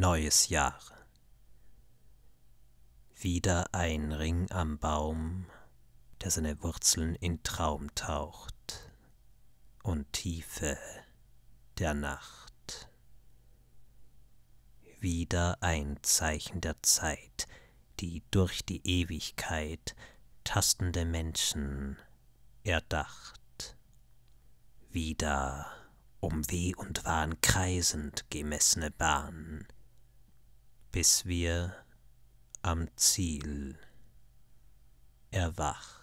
neues Jahr. Wieder ein Ring am Baum, der seine Wurzeln in Traum taucht und Tiefe der Nacht. Wieder ein Zeichen der Zeit, die durch die Ewigkeit tastende Menschen erdacht. Wieder um Weh und Wahn kreisend gemessene Bahn, bis wir am Ziel erwacht.